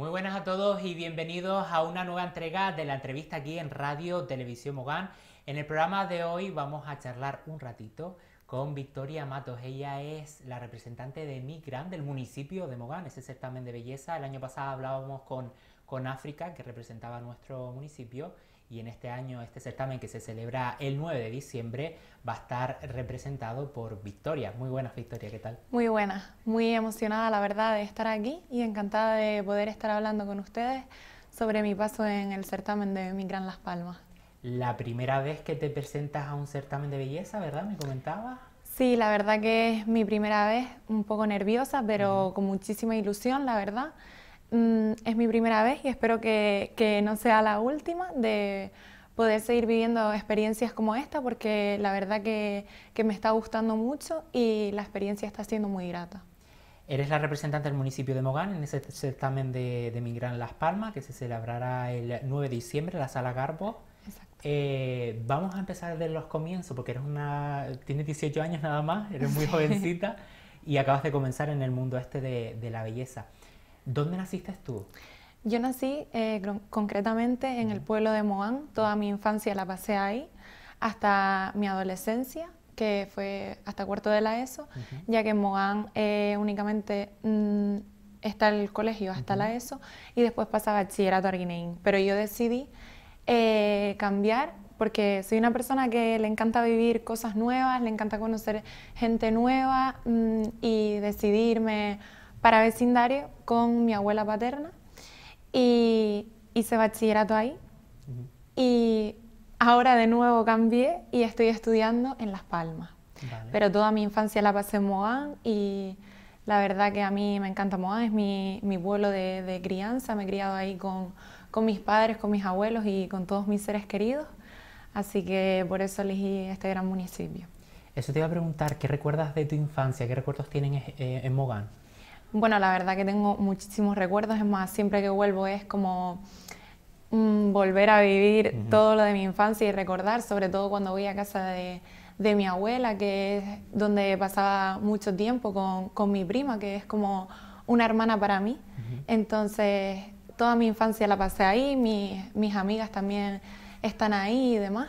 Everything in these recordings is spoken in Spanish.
Muy buenas a todos y bienvenidos a una nueva entrega de la entrevista aquí en Radio Televisión Mogán. En el programa de hoy vamos a charlar un ratito con Victoria Matos. Ella es la representante de Migran del municipio de Mogán, ese certamen de belleza. El año pasado hablábamos con, con África, que representaba nuestro municipio y en este año este certamen que se celebra el 9 de diciembre va a estar representado por Victoria. Muy buenas Victoria, ¿qué tal? Muy buenas, muy emocionada la verdad de estar aquí y encantada de poder estar hablando con ustedes sobre mi paso en el certamen de Mi Gran Las Palmas. La primera vez que te presentas a un certamen de belleza, ¿verdad? Me comentabas. Sí, la verdad que es mi primera vez, un poco nerviosa, pero con muchísima ilusión, la verdad. Mm, es mi primera vez y espero que, no sea la última de poder seguir viviendo experiencias como esta porque la verdad que, que me está gustando mucho y la experiencia está siendo muy grata. Eres la representante del municipio de Mogán en ese certamen de, de Migran Las Palmas que se celebrará el 9 de diciembre en la Sala Garbo. Eh, vamos a empezar desde los comienzos porque eres una, tienes 18 años nada más, eres muy jovencita y acabas de comenzar en el mundo este de la belleza. ¿Dónde naciste tú? Yo nací eh, concretamente en el pueblo de Moán, toda mi infancia la pasé ahí, hasta mi adolescencia, que fue hasta cuarto de la ESO, ya que en Moán eh, únicamente mm, está el colegio hasta la ESO y después pasa bachillerato a Arguineín. Pero yo decidí eh, cambiar porque soy una persona que le encanta vivir cosas nuevas, le encanta conocer gente nueva mm, y decidirme para vecindario con mi abuela paterna y hice bachillerato ahí. Y ahora de nuevo cambié y estoy estudiando en Las Palmas. Pero toda mi infancia la pasé en Moán y la verdad que a mí me encanta Moán, es mi, mi pueblo de, de, crianza, me he criado ahí con, con mis padres, con mis abuelos y con todos mis seres queridos. Así que por eso elegí este gran municipio. Eso te iba a preguntar, ¿qué recuerdas de tu infancia? ¿Qué recuerdos tienen eh, en Mogán? Bueno, la verdad que tengo muchísimos recuerdos, es más, siempre que vuelvo es como mm, volver a vivir todo lo de mi infancia y recordar, sobre todo cuando voy a casa de, mi abuela, que es donde pasaba mucho tiempo con, mi prima, que es como una hermana para mí. Entonces, toda mi infancia la pasé ahí, mis amigas también están ahí y demás.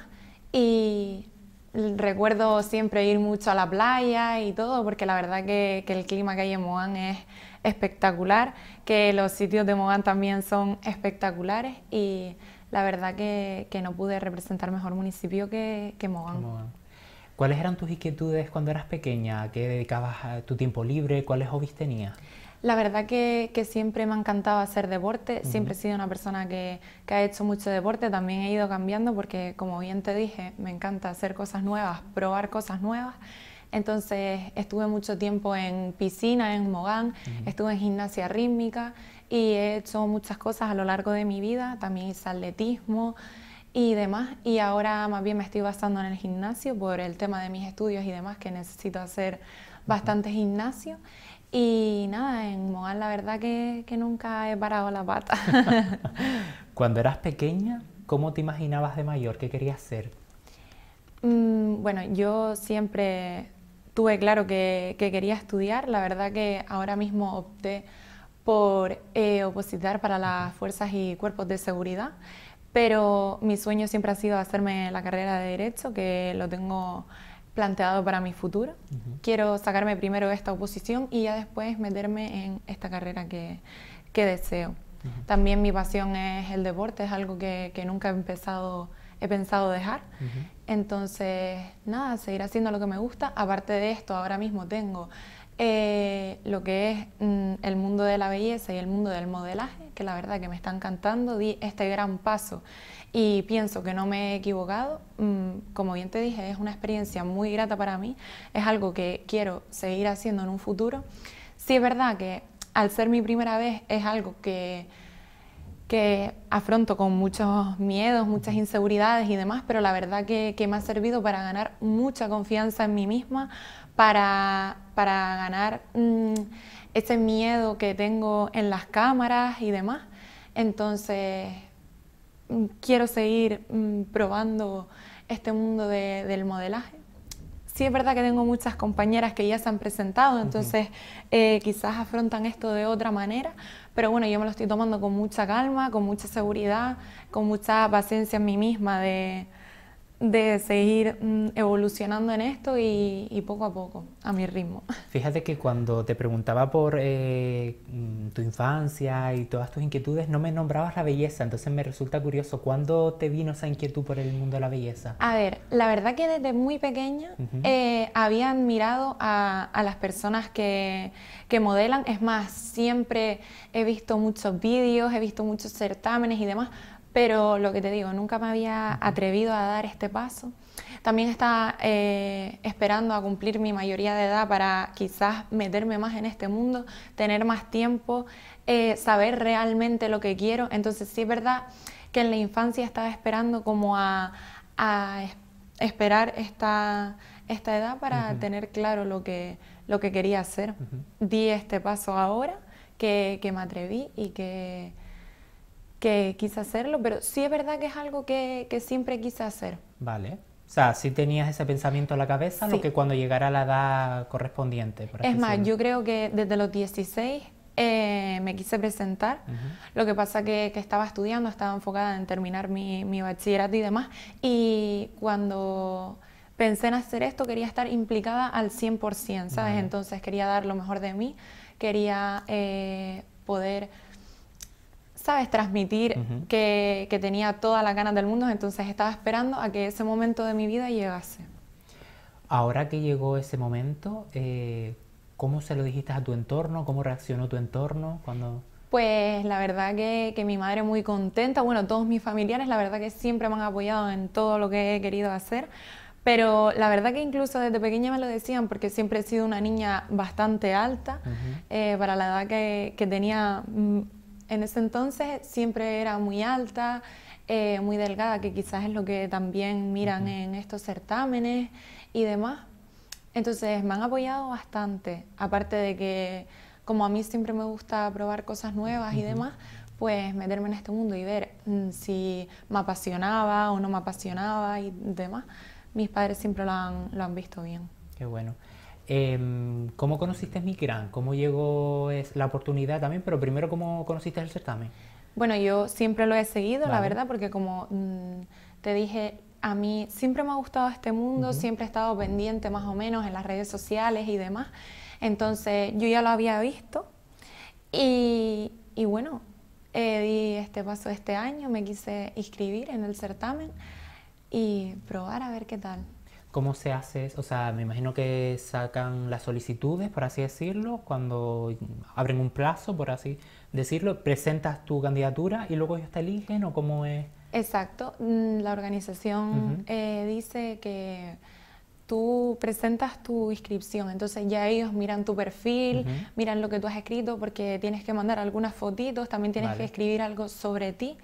Y recuerdo siempre ir mucho a la playa y todo, porque la verdad que, el clima que hay en Mogán es espectacular, que los sitios de Mogán también son espectaculares y la verdad que, no pude representar mejor municipio que, que ¿Cuáles eran tus inquietudes cuando eras pequeña? ¿A qué dedicabas tu tiempo libre? ¿Cuáles hobbies tenías? La verdad que, siempre me ha encantado hacer deporte, siempre he sido una persona que, ha hecho mucho deporte, también he ido cambiando porque como bien te dije, me encanta hacer cosas nuevas, probar cosas nuevas. Entonces estuve mucho tiempo en piscina, en Mogán, estuve en gimnasia rítmica y he hecho muchas cosas a lo largo de mi vida, también hice atletismo y demás. Y ahora más bien me estoy basando en el gimnasio por el tema de mis estudios y demás, que necesito hacer bastante gimnasio. Y nada, en Mogán la verdad que, que nunca he parado la pata. Cuando eras pequeña, ¿cómo te imaginabas de mayor? ¿Qué querías ser? Mm, bueno, yo siempre tuve claro que, quería estudiar. La verdad que ahora mismo opté por eh, opositar para las fuerzas y cuerpos de seguridad, pero mi sueño siempre ha sido hacerme la carrera de derecho, que lo tengo planteado para mi futuro. Quiero sacarme primero de esta oposición y ya después meterme en esta carrera que, deseo. También mi pasión es el deporte, es algo que, nunca he empezado, he pensado dejar. Entonces, nada, seguir haciendo lo que me gusta. Aparte de esto, ahora mismo tengo eh, lo que es mm, el mundo de la belleza y el mundo del modelaje la verdad que me están cantando, di este gran paso y pienso que no me he equivocado. Mm, como bien te dije, es una experiencia muy grata para mí, es algo que quiero seguir haciendo en un futuro. Sí es verdad que al ser mi primera vez es algo que, que afronto con muchos miedos, muchas inseguridades y demás, pero la verdad que, que me ha servido para ganar mucha confianza en mí misma, para, para ganar mm, ese miedo que tengo en las cámaras y demás. Entonces, mm, quiero seguir mm, probando este mundo del modelaje. Sí es verdad que tengo muchas compañeras que ya se han presentado, entonces eh, quizás afrontan esto de otra manera, pero bueno, yo me lo estoy tomando con mucha calma, con mucha seguridad, con mucha paciencia en mí misma de, de seguir mm, evolucionando en esto y, poco a poco, a mi ritmo. Fíjate que cuando te preguntaba por eh, mm, tu infancia y todas tus inquietudes, no me nombrabas la belleza, entonces me resulta curioso, ¿cuándo te vino esa inquietud por el mundo de la belleza? A ver, la verdad que desde muy pequeña eh, había admirado a, las personas que, que, modelan, es más, siempre he visto muchos vídeos, he visto muchos certámenes y demás, pero lo que te digo, nunca me había atrevido a dar este paso. También estaba eh, esperando a cumplir mi mayoría de edad para quizás meterme más en este mundo, tener más tiempo, eh, saber realmente lo que quiero. Entonces sí es verdad que en la infancia estaba esperando como a, esperar esta, esta edad para tener claro lo que, lo que quería hacer. Di este paso ahora que, que me atreví y que que quise hacerlo, pero sí es verdad que es algo que, que siempre quise hacer. Vale. O sea, si sí tenías ese pensamiento en la cabeza, lo que cuando llegara la edad correspondiente. es más, yo creo que desde los 16 eh, me quise presentar. Lo que pasa que, que estaba estudiando, estaba enfocada en terminar mi, bachillerato y demás. Y cuando pensé en hacer esto, quería estar implicada al 100%, ¿sabes? Entonces quería dar lo mejor de mí, quería eh, poder sabes, transmitir que, que, tenía todas las ganas del mundo, entonces estaba esperando a que ese momento de mi vida llegase. Ahora que llegó ese momento, eh, ¿cómo se lo dijiste a tu entorno? ¿Cómo reaccionó tu entorno cuando...? Pues la verdad que, que mi madre muy contenta, bueno, todos mis familiares la verdad que siempre me han apoyado en todo lo que he querido hacer, pero la verdad que incluso desde pequeña me lo decían porque siempre he sido una niña bastante alta, eh, para la edad que, que tenía mm, en ese entonces siempre era muy alta, eh, muy delgada, que quizás es lo que también miran en estos certámenes y demás. Entonces me han apoyado bastante, aparte de que como a mí siempre me gusta probar cosas nuevas y demás, pues meterme en este mundo y ver mm, si me apasionaba o no me apasionaba y demás. Mis padres siempre lo han visto bien. Qué bueno. Em, ¿Cómo conociste Micran? ¿Cómo llegó la oportunidad también? Pero primero, ¿cómo conociste el certamen? Bueno, yo siempre lo he seguido, la verdad, porque como mm, te dije, a mí siempre me ha gustado este mundo, siempre he estado pendiente más o menos en las redes sociales y demás. Entonces yo ya lo había visto y, bueno, eh, di este paso este año, me quise inscribir en el certamen y probar a ver qué tal. ¿Cómo se hace? O sea, me imagino que sacan las solicitudes, por así decirlo, cuando abren un plazo, por así decirlo, presentas tu candidatura y luego ellos te eligen o cómo es. Exacto, mm, la organización eh, dice que tú presentas tu inscripción, entonces ya ellos miran tu perfil, miran lo que tú has escrito, porque tienes que mandar algunas fotitos, también tienes que escribir algo sobre ti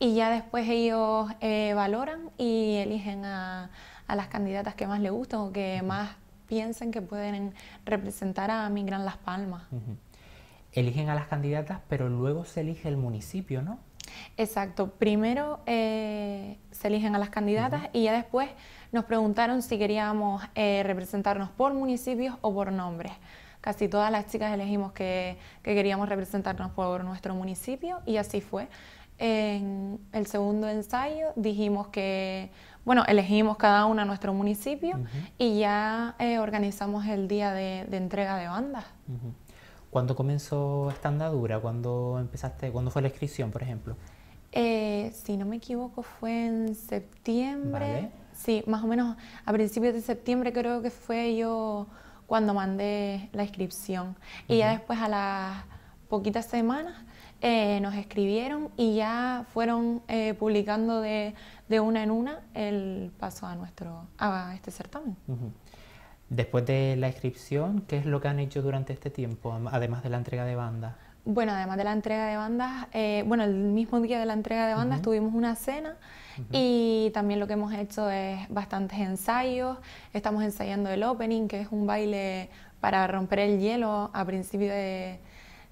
y ya después ellos eh, valoran y eligen a a las candidatas que más le gustan o que más piensen que pueden representar a Migran Gran Las Palmas. Eligen a las candidatas, pero luego se elige el municipio, ¿no? Exacto. Primero eh, se eligen a las candidatas y ya después nos preguntaron si queríamos eh, representarnos por municipios o por nombres. Casi todas las chicas elegimos que queríamos representarnos por nuestro municipio y así fue. En el segundo ensayo dijimos que bueno, elegimos cada una nuestro municipio y ya eh, organizamos el día de, entrega de bandas. ¿Cuándo comenzó esta andadura? ¿Cuándo empezaste? ¿Cuándo fue la inscripción, por ejemplo? Eh, si no me equivoco, fue en septiembre. Sí, más o menos a principios de septiembre creo que fue yo cuando mandé la inscripción. Y ya después a las poquitas semanas eh, nos escribieron y ya fueron eh, publicando de, una en una el paso a, nuestro, a este certamen. Después de la inscripción, ¿qué es lo que han hecho durante este tiempo, además de la entrega de bandas? Bueno, además de la entrega de bandas, eh, bueno, el mismo día de la entrega de bandas tuvimos una cena y también lo que hemos hecho es bastantes ensayos. Estamos ensayando el opening, que es un baile para romper el hielo a principio de,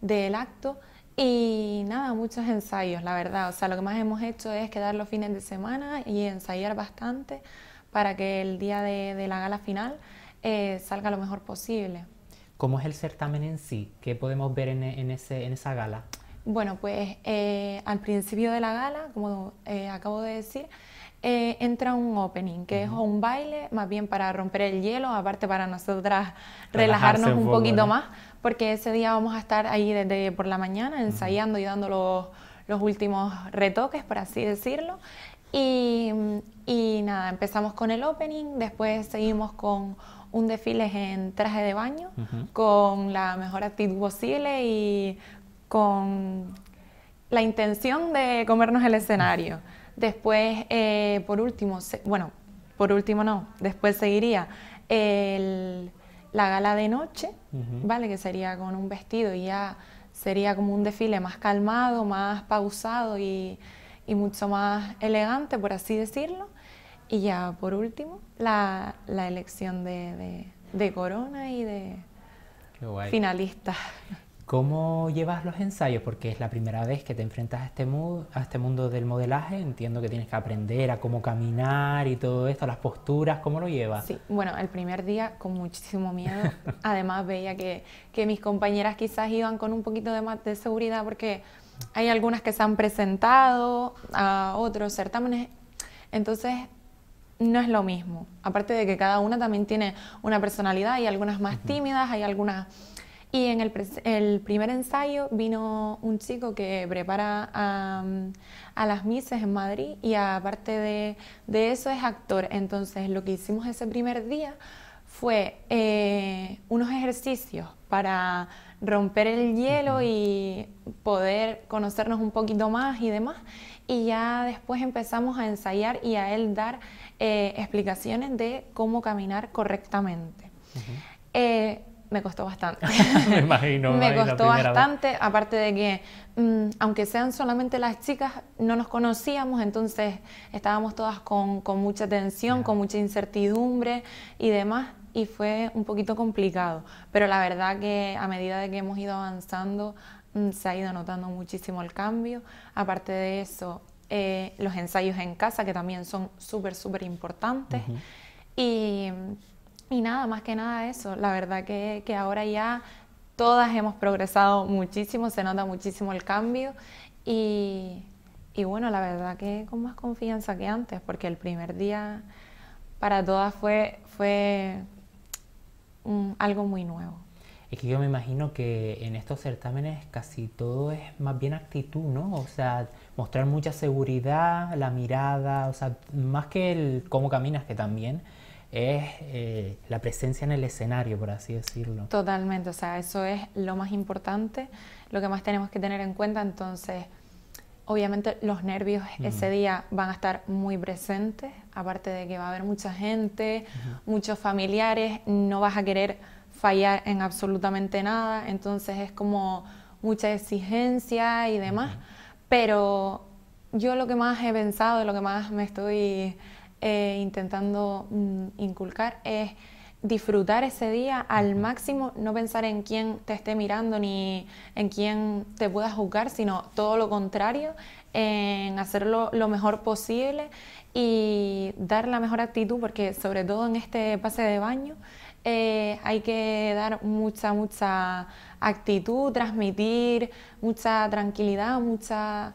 del acto. Y nada, muchos ensayos, la verdad. O sea, lo que más hemos hecho es quedar los fines de semana y ensayar bastante para que el día de, la gala final eh, salga lo mejor posible. ¿Cómo es el certamen en sí? ¿Qué podemos ver en, esa gala? Bueno, pues eh, al principio de la gala, como eh, acabo de decir, entra un opening, que es un baile, más bien para romper el hielo, aparte para nosotras relajarnos un, poquito más, porque ese día vamos a estar ahí desde por la mañana ensayando y dando los, los últimos retoques, por así decirlo. Y, y, nada, empezamos con el opening, después seguimos con un desfile en traje de baño, con la mejor actitud posible y con la intención de comernos el escenario. Después, eh, por último, bueno, por último no, después seguiría el la gala de noche, ¿vale? Que sería con un vestido y ya sería como un desfile más calmado, más pausado y, mucho más elegante, por así decirlo. Y ya por último, la, elección de, corona y de finalistas. ¿Cómo llevas los ensayos? Porque es la primera vez que te enfrentas a este, a este mundo del modelaje. Entiendo que tienes que aprender a cómo caminar y todo esto, las posturas, ¿cómo lo llevas? Sí, bueno, el primer día con muchísimo miedo. Además veía que, mis compañeras quizás iban con un poquito de más de seguridad porque hay algunas que se han presentado a otros certámenes. Entonces, no es lo mismo. Aparte de que cada una también tiene una personalidad, hay algunas más tímidas, hay algunas y en el, primer ensayo vino un chico que prepara a, las Mises en Madrid y aparte de, eso es actor. Entonces lo que hicimos ese primer día fue eh, unos ejercicios para romper el hielo y poder conocernos un poquito más y demás. Y ya después empezamos a ensayar y a él dar eh, explicaciones de cómo caminar correctamente me costó bastante. me costó bastante, aparte de que, mm, aunque sean solamente las chicas, no nos conocíamos, entonces estábamos todas con, mucha tensión, con mucha incertidumbre y demás, y fue un poquito complicado. Pero la verdad que a medida de que hemos ido avanzando, mm, se ha ido notando muchísimo el cambio. Aparte de eso, eh, los ensayos en casa, que también son súper, súper importantes. Y y nada, más que nada eso. La verdad que, que ahora ya todas hemos progresado muchísimo, se nota muchísimo el cambio y, y bueno, la verdad que con más confianza que antes, porque el primer día para todas fue, fue algo muy nuevo. Es que yo me imagino que en estos certámenes casi todo es más bien actitud, ¿no? O sea, mostrar mucha seguridad, la mirada, o sea, más que el cómo caminas, que también, es eh, la presencia en el escenario, por así decirlo. Totalmente, o sea, eso es lo más importante, lo que más tenemos que tener en cuenta, entonces obviamente los nervios ese día van a estar muy presentes, aparte de que va a haber mucha gente, muchos familiares, no vas a querer fallar en absolutamente nada, entonces es como mucha exigencia y demás, pero yo lo que más he pensado, lo que más me estoy eh, intentando mm, inculcar es disfrutar ese día al máximo, no pensar en quién te esté mirando ni en quién te pueda juzgar, sino todo lo contrario, en hacerlo lo mejor posible y dar la mejor actitud, porque sobre todo en este pase de baño eh, hay que dar mucha, mucha actitud, transmitir mucha tranquilidad, mucha...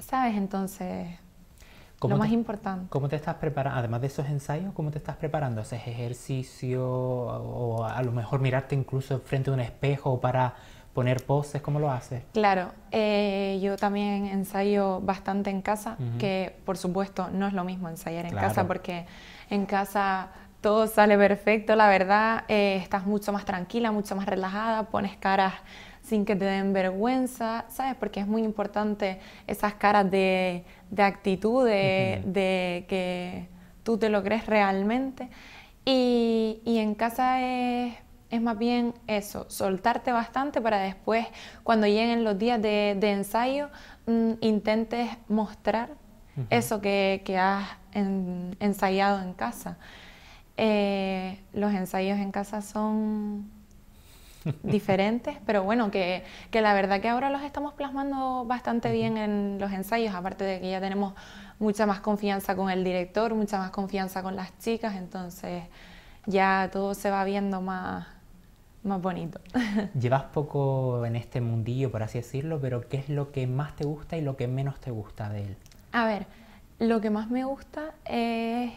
¿Sabes? Entonces lo más importante. ¿Cómo te estás preparando, además de esos ensayos, cómo te estás preparando? ¿Haces ejercicio o a lo mejor mirarte incluso frente a un espejo para poner poses? ¿Cómo lo haces? Claro, eh, yo también ensayo bastante en casa, que por supuesto no es lo mismo ensayar en casa porque en casa todo sale perfecto, la verdad, eh, estás mucho más tranquila, mucho más relajada, pones caras sin que te den vergüenza, ¿sabes? Porque es muy importante esas caras de, actitud, de, que tú te lo crees realmente. Y, en casa es más bien eso, soltarte bastante para después, cuando lleguen los días de, ensayo, mm, intentes mostrar eso que, has ensayado en casa. Eh, los ensayos en casa son diferentes, pero bueno, que, que, la verdad que ahora los estamos plasmando bastante bien en los ensayos, aparte de que ya tenemos mucha más confianza con el director, mucha más confianza con las chicas, entonces ya todo se va viendo más, más bonito. Llevas poco en este mundillo, por así decirlo, pero ¿qué es lo que más te gusta y lo que menos te gusta de él? A ver, lo que más me gusta es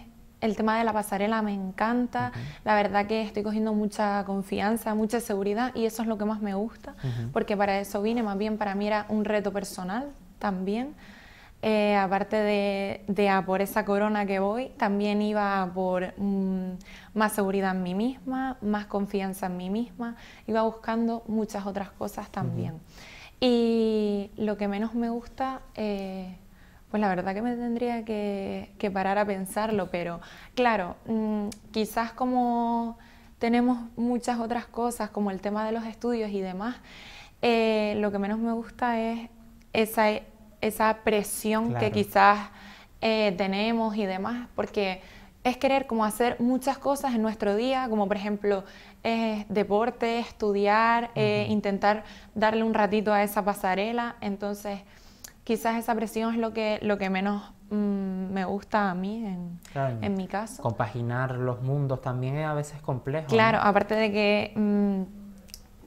el tema de la pasarela me encanta. La verdad que estoy cogiendo mucha confianza, mucha seguridad y eso es lo que más me gusta, porque para eso vine. Más bien para mí era un reto personal también. Eh, aparte de, por esa corona que voy, también iba por mm, más seguridad en mí misma, más confianza en mí misma, iba buscando muchas otras cosas también. Y lo que menos me gusta eh, pues la verdad que me tendría que, parar a pensarlo, pero claro, mm, quizás como tenemos muchas otras cosas, como el tema de los estudios y demás, eh, lo que menos me gusta es esa, esa presión que quizás eh, tenemos y demás, porque es querer como hacer muchas cosas en nuestro día, como por ejemplo eh, deporte, estudiar, intentar darle un ratito a esa pasarela, entonces quizás esa presión es lo que, lo que menos mm, me gusta a mí en, mi caso. Compaginar los mundos también es a veces complejo. Claro, aparte de que mm,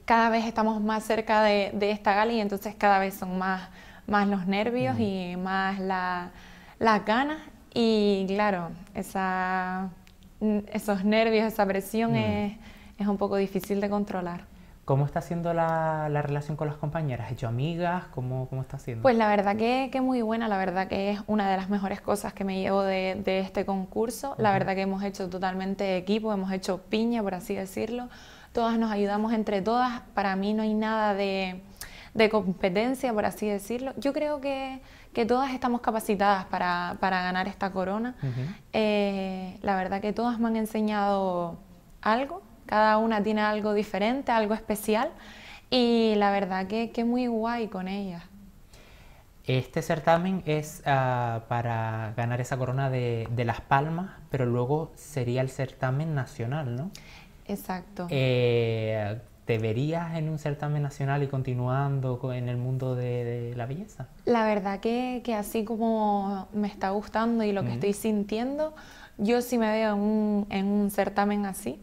cada vez estamos más cerca de, esta gala y entonces cada vez son más, más los nervios y más la, las ganas y claro, esa, mm, esos nervios, esa presión es un poco difícil de controlar. ¿Cómo está siendo la, relación con las compañeras? ¿Has hecho amigas? ¿Cómo, está siendo? Pues la verdad que, que, muy buena, la verdad que es una de las mejores cosas que me llevo de, este concurso. La verdad que hemos hecho totalmente equipo, hemos hecho piña, por así decirlo. Todas nos ayudamos entre todas. Para mí no hay nada de, competencia, por así decirlo. Yo creo que, que todas estamos capacitadas para, ganar esta corona. Eh, la verdad que todas me han enseñado algo cada una tiene algo diferente, algo especial y la verdad que, que muy guay con ellas. Este certamen es ah, para ganar esa corona de, Las Palmas, pero luego sería el certamen nacional, ¿no? Exacto. Eh, ¿Te verías en un certamen nacional y continuando en el mundo de, la belleza? La verdad que, que, así como me está gustando y lo que estoy sintiendo, yo sí me veo en un certamen así.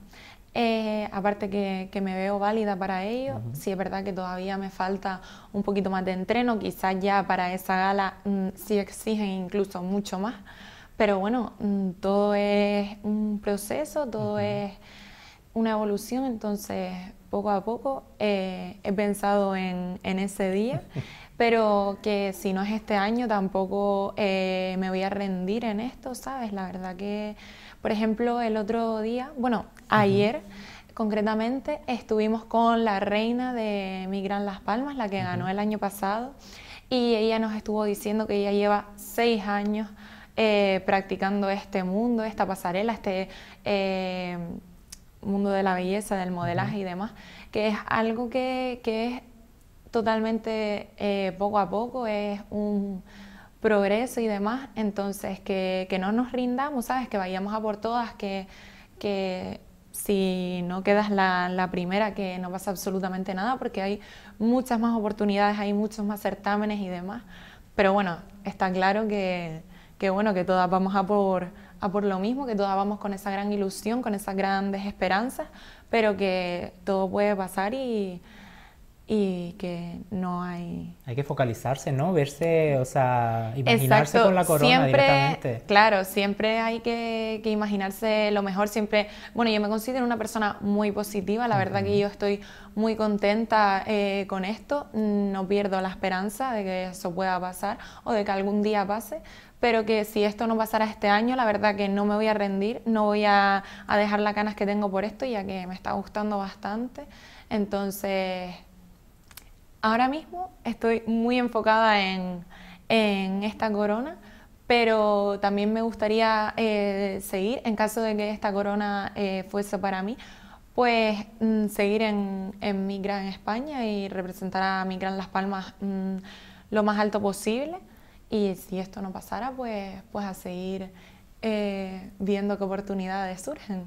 Eh, aparte que, me veo válida para ello, si sí es verdad que todavía me falta un poquito más de entreno, quizás ya para esa gala mm, sí exigen incluso mucho más, pero bueno, mm, todo es un proceso, todo es una evolución, entonces poco a poco eh, he pensado en, ese día. pero que si no es este año tampoco eh, me voy a rendir en esto, ¿sabes? La verdad que por ejemplo, el otro día, bueno, ayer concretamente, estuvimos con la reina de Migran Las Palmas, la que ganó el año pasado, y ella nos estuvo diciendo que ella lleva seis años eh, practicando este mundo, esta pasarela, este... Eh, mundo de la belleza, del modelaje y demás, que es algo que, es totalmente eh, poco a poco, es un, progreso y demás, entonces que, no nos rindamos, ¿sabes? Que vayamos a por todas, que, que si no quedas la, primera, que no pasa absolutamente nada, porque hay muchas más oportunidades, hay muchos más certámenes y demás. Pero bueno, está claro que, bueno, que todas vamos a por, a por lo mismo, que todas vamos con esa gran ilusión, con esas grandes esperanzas, pero que todo puede pasar y y que no hay... Hay que focalizarse, ¿no? Verse, o sea, imaginarse con la corona siempre, directamente. Claro, siempre hay que, que, imaginarse lo mejor, siempre... Bueno, yo me considero una persona muy positiva, la verdad que yo estoy muy contenta eh, con esto, no pierdo la esperanza de que eso pueda pasar o de que algún día pase, pero que si esto no pasara este año, la verdad que no me voy a rendir, no voy a, a dejar las ganas que tengo por esto, ya que me está gustando bastante. Entonces Ahora mismo estoy muy enfocada en, en esta corona, pero también me gustaría eh, seguir, en caso de que esta corona eh, fuese para mí, pues mm, seguir en, en mi gran España y representar a mi gran Las Palmas mm, lo más alto posible. Y si esto no pasara, pues, pues a seguir eh, viendo qué oportunidades surgen.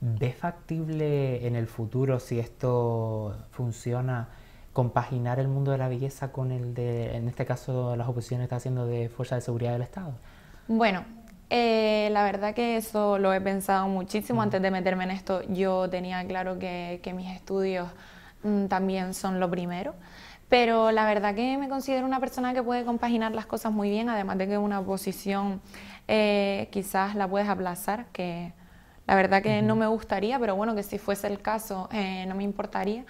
¿Ve factible en el futuro, si esto funciona, compaginar el mundo de la belleza con el de, en este caso, las oposiciones que está haciendo de Fuerza de Seguridad del Estado? Bueno, eh, la verdad que eso lo he pensado muchísimo. Antes de meterme en esto, yo tenía claro que, mis estudios mm, también son lo primero. Pero la verdad que me considero una persona que puede compaginar las cosas muy bien, además de que una posición eh, quizás la puedes aplazar, que la verdad que no me gustaría, pero bueno, que si fuese el caso eh, no me importaría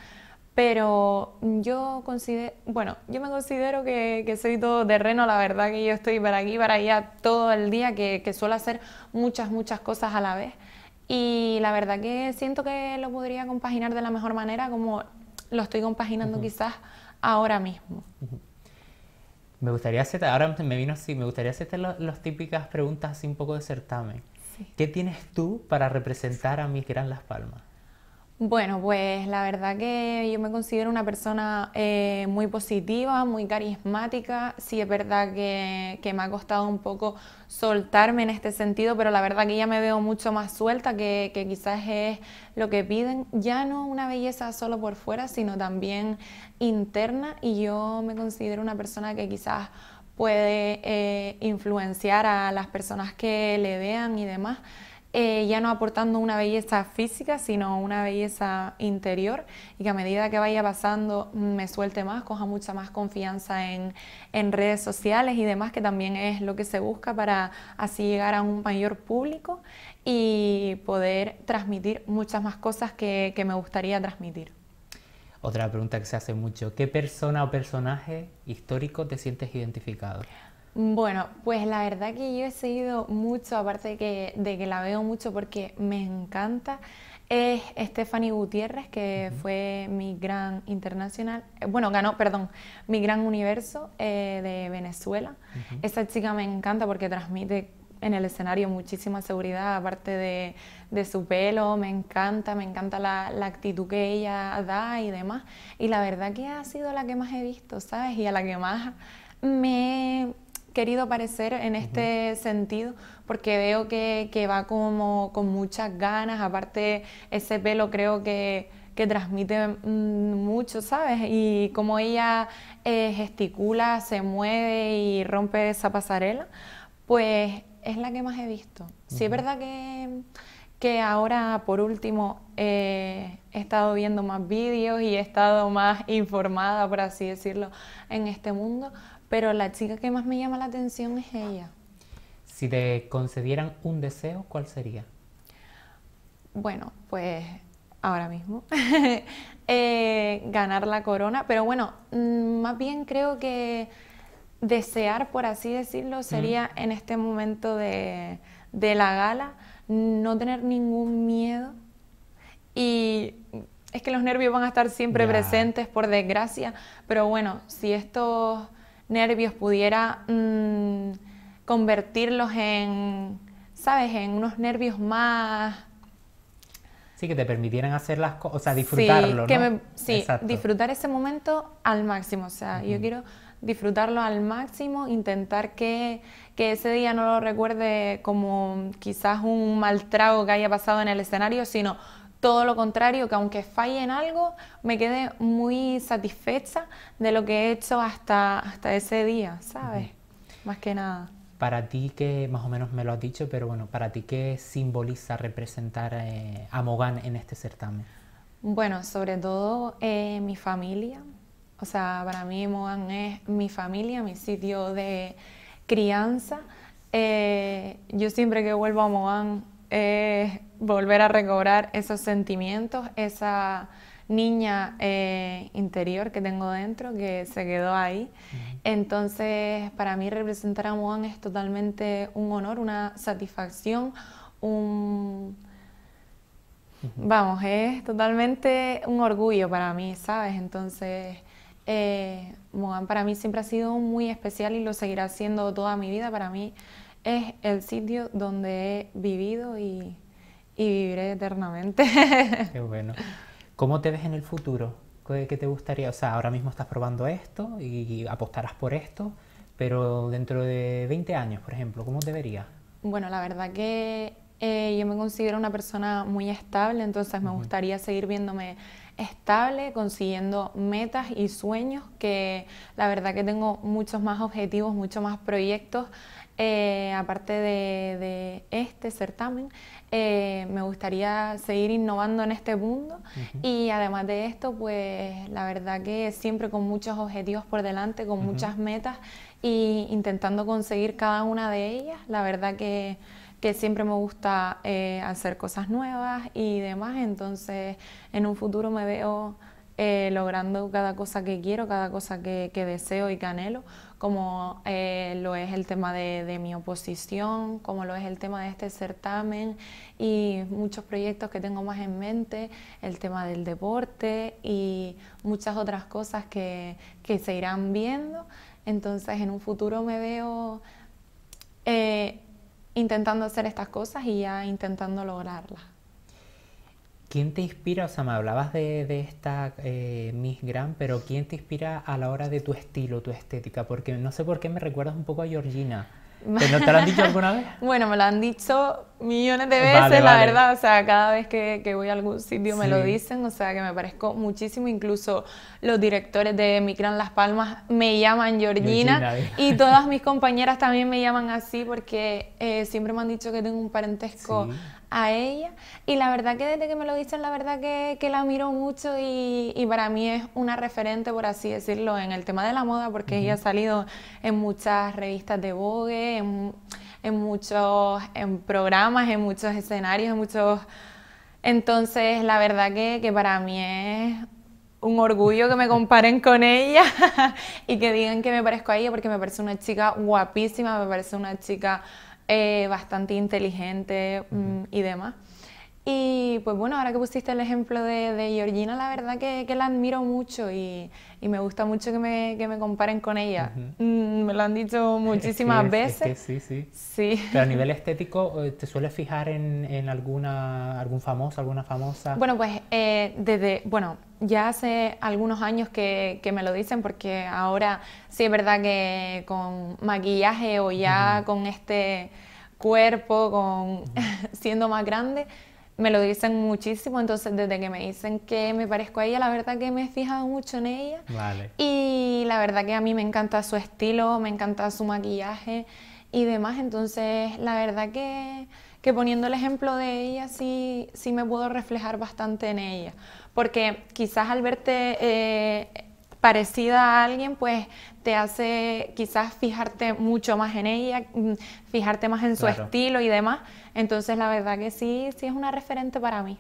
pero yo considero, bueno, yo me considero que, soy todo terreno, la verdad que yo estoy para aquí, para allá todo el día, que, que suelo hacer muchas, muchas cosas a la vez. Y la verdad que siento que lo podría compaginar de la mejor manera como lo estoy compaginando quizás ahora mismo. Me gustaría hacerte, ahora me vino así, me gustaría hacerte las típicas preguntas así un poco de certamen. ¿Qué tienes tú para representar a que Gran Las Palmas? Bueno, pues la verdad que yo me considero una persona eh, muy positiva, muy carismática. Sí es verdad que, me ha costado un poco soltarme en este sentido, pero la verdad que ya me veo mucho más suelta, que, quizás es lo que piden. Ya no una belleza solo por fuera, sino también interna. Y yo me considero una persona que quizás puede eh, influenciar a las personas que le vean y demás. Eh, ya no aportando una belleza física, sino una belleza interior y que a medida que vaya pasando me suelte más, coja mucha más confianza en, redes sociales y demás, que también es lo que se busca para así llegar a un mayor público y poder transmitir muchas más cosas que, que me gustaría transmitir. Otra pregunta que se hace mucho, ¿qué persona o personaje histórico te sientes identificado? Bueno, pues la verdad que yo he seguido mucho, aparte de que, de que la veo mucho porque me encanta, es Stephanie Gutiérrez, que fue mi gran internacional, eh, bueno, ganó, perdón, mi gran universo eh, de Venezuela. Esa chica me encanta porque transmite en el escenario muchísima seguridad, aparte de, su pelo, me encanta, me encanta la, la, actitud que ella da y demás. Y la verdad que ha sido la que más he visto, ¿sabes? Y a la que más me querido parecer en este sentido, porque veo que, va como con muchas ganas, aparte ese pelo creo que, transmite mm, mucho, ¿sabes? Y como ella eh, gesticula, se mueve y rompe esa pasarela, pues es la que más he visto. si es verdad que, que ahora, por último, eh, he estado viendo más vídeos y he estado más informada, por así decirlo, en este mundo, pero la chica que más me llama la atención es ella. Si te concedieran un deseo, ¿cuál sería? Bueno, pues ahora mismo, eh, ganar la corona, pero bueno, mm, más bien creo que desear, por así decirlo, sería en este momento de, la gala, no tener ningún miedo y es que los nervios van a estar siempre presentes, por desgracia, pero bueno, si esto nervios, pudiera mm, convertirlos en, ¿sabes?, en unos nervios más... Sí, que te permitieran hacer las cosas, o sea, disfrutarlo. sí disfrutar ese momento al máximo, o sea, yo quiero disfrutarlo al máximo, intentar que, que, ese día no lo recuerde como quizás un mal trago que haya pasado en el escenario, sino todo lo contrario, que aunque falle en algo, me quede muy satisfecha de lo que he hecho hasta, hasta ese día, ¿sabes? Más que nada. Para ti, que más o menos me lo has dicho, pero bueno, para ti, ¿qué simboliza representar eh, a Mogán en este certamen? Bueno, sobre todo eh, mi familia. O sea, para mí Mogán es mi familia, mi sitio de crianza. Eh, yo siempre que vuelvo a Mogán es volver a recobrar esos sentimientos, esa niña eh, interior que tengo dentro que se quedó ahí. Entonces, para mí representar a Moan es totalmente un honor, una satisfacción, un... Vamos, es totalmente un orgullo para mí, ¿sabes? Entonces, eh, para mí siempre ha sido muy especial y lo seguirá siendo toda mi vida. Para mí es el sitio donde he vivido y y viviré eternamente. Qué bueno. ¿Cómo te ves en el futuro? ¿Qué te gustaría? O sea, ahora mismo estás probando esto y apostarás por esto, pero dentro de 20 años, por ejemplo, ¿cómo te verías? Bueno, la verdad que eh, yo me considero una persona muy estable, entonces me gustaría seguir viéndome estable, consiguiendo metas y sueños, que la verdad que tengo muchos más objetivos, muchos más proyectos eh, aparte de, este certamen, eh, me gustaría seguir innovando en este mundo y además de esto, pues la verdad que siempre con muchos objetivos por delante, con muchas metas y intentando conseguir cada una de ellas, la verdad que, siempre me gusta eh, hacer cosas nuevas y demás, entonces en un futuro me veo logrando cada cosa que quiero, cada cosa que, que deseo y que anhelo como eh, lo es el tema de, mi oposición, como lo es el tema de este certamen y muchos proyectos que tengo más en mente, el tema del deporte y muchas otras cosas que, se irán viendo. Entonces en un futuro me veo eh, intentando hacer estas cosas y ya intentando lograrlas. ¿Quién te inspira? O sea, me hablabas de, de esta eh, Miss Gran, pero ¿quién te inspira a la hora de tu estilo, tu estética? Porque no sé por qué me recuerdas un poco a Georgina. ¿Te, ¿no lo han dicho alguna vez? bueno, me lo han dicho millones de veces, la verdad. O sea, cada vez que, voy a algún sitio me lo dicen. O sea, que me parezco muchísimo. Incluso los directores de Gran Las Palmas me llaman Georgina. y todas mis compañeras también me llaman así porque eh, siempre me han dicho que tengo un parentesco a ella y la verdad que desde que me lo dicen, la verdad que, la miro mucho y, para mí es una referente, por así decirlo, en el tema de la moda porque ella ha salido en muchas revistas de Vogue, en, muchos en programas, en muchos escenarios, en muchos... Entonces, la verdad que para mí es un orgullo que me comparen con ella y que digan que me parezco a ella porque me parece una chica guapísima, me parece una chica eh, bastante inteligente mm, y demás. Y pues bueno, ahora que pusiste el ejemplo de, Georgina, la verdad que, la admiro mucho y, me gusta mucho que me, comparen con ella. Mm, me lo han dicho muchísimas veces. sí, sí, sí. Pero a nivel estético, eh, ¿te sueles fijar en, alguna, algún famoso, alguna famosa? Bueno, pues eh, desde, bueno, ya hace algunos años que, me lo dicen porque ahora sí es verdad que con maquillaje o ya con este cuerpo, con siendo más grande, me lo dicen muchísimo, entonces desde que me dicen que me parezco a ella, la verdad que me he fijado mucho en ella. Vale. Y la verdad que a mí me encanta su estilo, me encanta su maquillaje y demás, entonces la verdad que, que poniendo el ejemplo de ella sí, sí me puedo reflejar bastante en ella, porque quizás al verte eh, parecida a alguien, pues te hace quizás fijarte mucho más en ella, mm, fijarte más en su estilo y demás. Entonces la verdad que sí, sí es una referente para mí.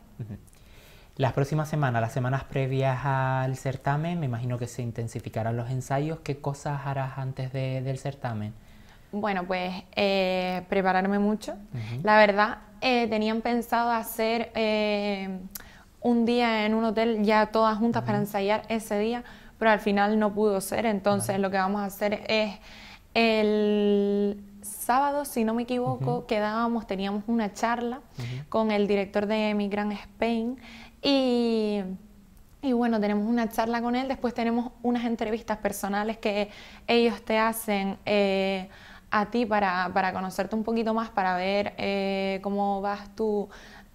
Las próximas semanas, las semanas previas al certamen, me imagino que se intensificarán los ensayos. ¿Qué cosas harás antes del certamen? Bueno, pues eh, prepararme mucho. La verdad, eh, tenían pensado hacer eh, un día en un hotel ya todas juntas para ensayar ese día, pero al final no pudo ser. Entonces lo que vamos a hacer es el sábado, si no me equivoco, quedábamos, teníamos una charla con el director de Migrant Spain y, y, bueno, tenemos una charla con él, después tenemos unas entrevistas personales que ellos te hacen. Eh, a ti para, para, conocerte un poquito más, para ver eh, cómo vas tú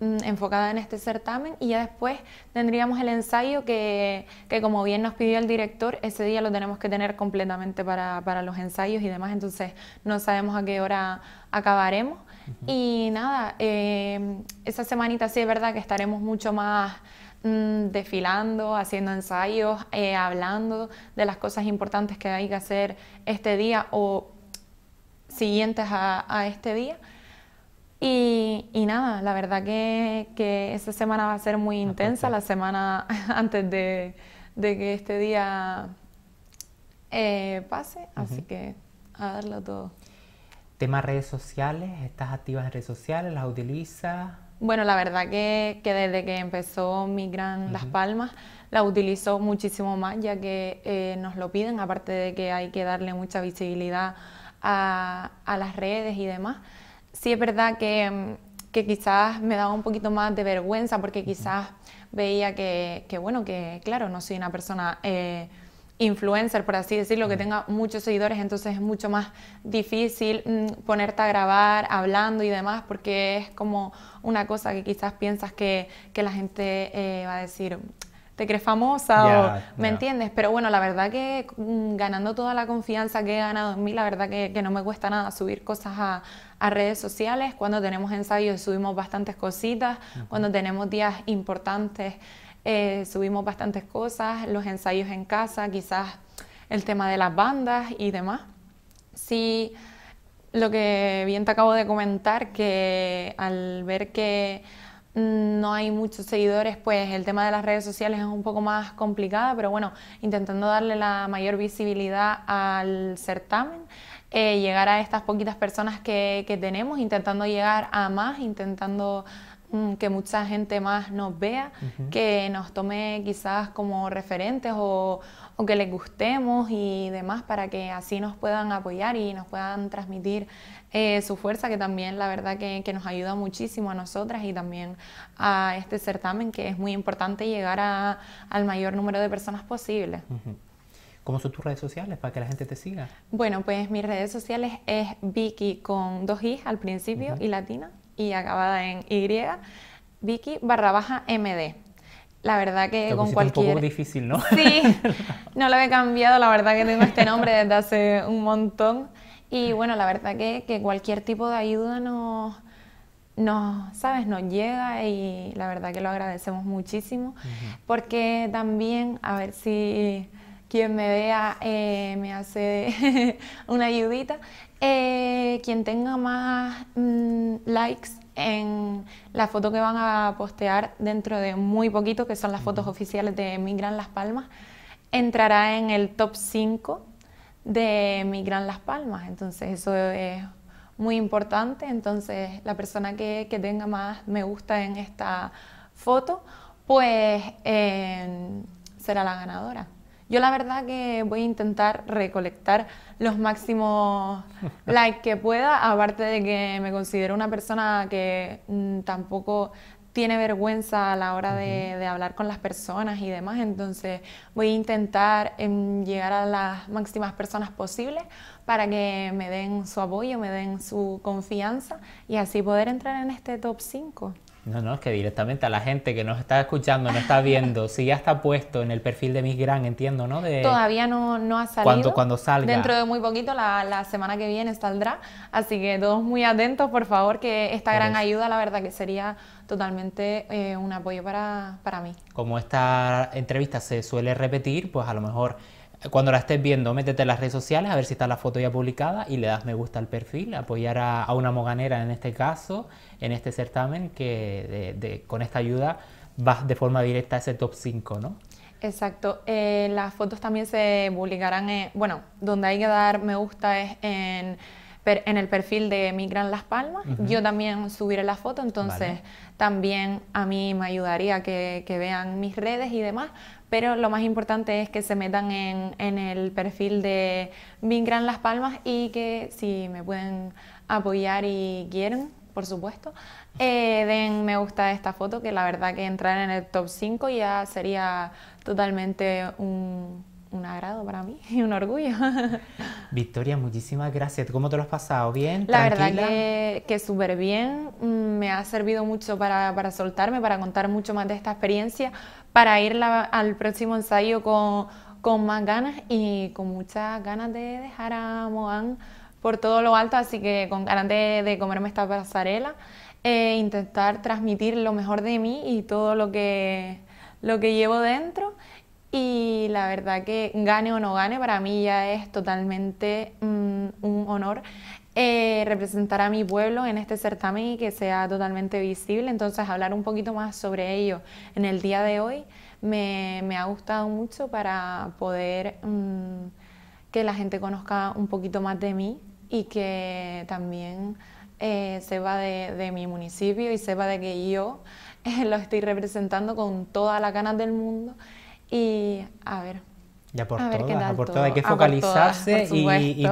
Mm, enfocada en este certamen y ya después tendríamos el ensayo que, como bien nos pidió el director, ese día lo tenemos que tener completamente para, los ensayos y demás, entonces no sabemos a qué hora acabaremos. Y nada, eh, esa semanita sí es verdad que estaremos mucho más mm, desfilando, haciendo ensayos, eh, hablando de las cosas importantes que hay que hacer este día o siguientes a este día. Y, nada, la verdad que, que, esta semana va a ser muy ah, pues intensa, la semana antes de, que este día eh, pase, así que a verlo todo. ¿Tema redes sociales, estás activa en redes sociales, las utilizas. Bueno, la verdad que, que, desde que empezó mi gran Las Palmas, la utilizo muchísimo más, ya que eh, nos lo piden, aparte de que hay que darle mucha visibilidad a las redes y demás sí es verdad mm, que, quizás me daba un poquito más de vergüenza porque quizás veía que, bueno, que claro, no soy una persona... Eh, influencer, por así decirlo, que tenga muchos seguidores, entonces es mucho más difícil mm, ponerte a grabar hablando y demás, porque es como una cosa que quizás piensas que, la gente eh, va a decir, te crees famosa ¿me entiendes? Pero bueno, la verdad que mm, ganando toda la confianza que he ganado en mí, la verdad que, no me cuesta nada subir cosas a, redes sociales. Cuando tenemos ensayos subimos bastantes cositas, cuando tenemos días importantes eh, subimos bastantes cosas, los ensayos en casa, quizás el tema de las bandas y demás. Sí, lo que bien te acabo de comentar, que al ver que no hay muchos seguidores, pues el tema de las redes sociales es un poco más complicada, pero bueno, intentando darle la mayor visibilidad al certamen, eh, llegar a estas poquitas personas que, que, tenemos, intentando llegar a más, intentando mm, que mucha gente más nos vea, que nos tome quizás como referentes o, o que les gustemos y demás para que así nos puedan apoyar y nos puedan transmitir eh, su fuerza, que también la verdad que, nos ayuda muchísimo a nosotras y también a este certamen, que es muy importante llegar al mayor número de personas posible. ¿Cómo son tus redes sociales para que la gente te siga? Bueno, pues mis redes sociales es Vicky con dos i al principio y latina y acabada en Y, Vicky barra baja MD. La verdad que con cualquier... un difícil, ¿no? Sí, no lo he cambiado, la verdad que tengo este nombre desde hace un montón. Y bueno, la verdad que, cualquier tipo de ayuda nos, nos, ¿sabes? Nos llega y la verdad que lo agradecemos muchísimo. Porque también, a ver si quien me vea eh, me hace una ayudita, eh, quien tenga más mm, likes en la foto que van a postear dentro de muy poquito, que son las fotos oficiales de Migran Las Palmas, entrará en el top 5 de mi Gran Las Palmas. Entonces eso es muy importante. Entonces la persona que, tenga más me gusta en esta foto, pues em, será la ganadora. Yo la verdad que voy a intentar recolectar los máximos likes que pueda, aparte de que me considero una persona que mm, tampoco tiene vergüenza a la hora de, hablar con las personas y demás, entonces voy a intentar em, llegar a las máximas personas posibles para que me den su apoyo, me den su confianza y así poder entrar en este top 5. No, no, es que directamente a la gente que nos está escuchando, nos está viendo, si ya está puesto en el perfil de Miss Gran, entiendo, ¿no? De, Todavía no, no ha salido. Cuando, cuando salga. Dentro de muy poquito, la, semana que viene saldrá. Así que todos muy atentos, por favor, que esta gran ayuda, la verdad que sería totalmente eh, un apoyo para, para mí. Como esta entrevista se suele repetir, pues a lo mejor eh, cuando la estés viendo, métete en las redes sociales a ver si está la foto ya publicada y le das me gusta al perfil, apoyar a, una moganera en este caso, en este certamen, que con esta ayuda vas de forma directa a ese top 5, ¿no? Exacto. Eh, las fotos también se publicarán, bueno, donde hay que dar me gusta es en per, en el perfil de Migran Las Palmas, yo también subiré la foto, entonces también a mí me ayudaría que, vean mis redes y demás, pero lo más importante es que se metan en, el perfil de Migran Las Palmas y que si me pueden apoyar y quieren, por supuesto, eh, den me gusta esta foto, que la verdad que entrar en el top 5 ya sería totalmente un un agrado para mí y un orgullo. Victoria, muchísimas gracias. ¿Cómo te lo has pasado? ¿Bien? La verdad que, súper bien. Mm, me ha servido mucho para, soltarme, para contar mucho más de esta experiencia, para ir al próximo ensayo con, con más ganas y con muchas ganas de dejar a Moan por todo lo alto, así que con ganas de, de comerme esta pasarela, e intentar transmitir lo mejor de mí y todo lo que, lo que llevo dentro y la verdad que gane o no gane, para mí ya es totalmente mm, un honor eh, representar a mi pueblo en este certamen y que sea totalmente visible. Entonces hablar un poquito más sobre ello en el día de hoy me, ha gustado mucho para poder mm, que la gente conozca un poquito más de mí y que también eh, sepa de, mi municipio y sepa de que yo lo estoy representando con todas las ganas del mundo y a ver. Ya por todas, por Hay que focalizarse y,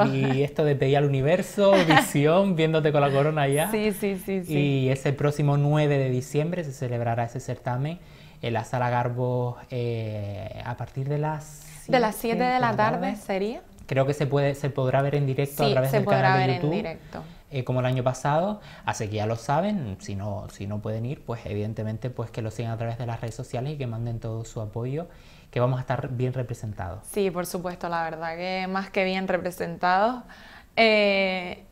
esto de pedir al universo, visión, viéndote con la corona ya. Sí, sí, sí, Y ese próximo 9 de diciembre se celebrará ese certamen en la sala Garbo eh, a partir de las... de las 7 de la tarde sería. Creo que se, puede, se podrá ver en directo a través del canal de YouTube. se podrá ver en directo. Eh, como el año pasado, así que ya lo saben, si no, si no pueden ir, pues evidentemente pues que lo sigan a través de las redes sociales y que manden todo su apoyo que vamos a estar bien representados. Sí, por supuesto, la verdad que más que bien representados. Eh,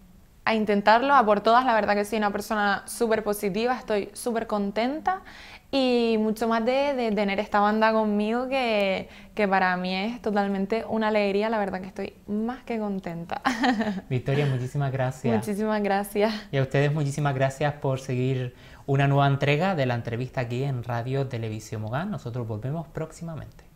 a intentarlo, a por todas, la verdad que soy una persona súper positiva, estoy súper contenta y mucho más de, tener esta banda conmigo que, que para mí es totalmente una alegría, la verdad que estoy más que contenta. Victoria, muchísimas gracias. Muchísimas gracias. Y a ustedes muchísimas gracias por seguir una nueva entrega de la entrevista aquí en Radio Televisión Mogán. Nosotros volvemos próximamente.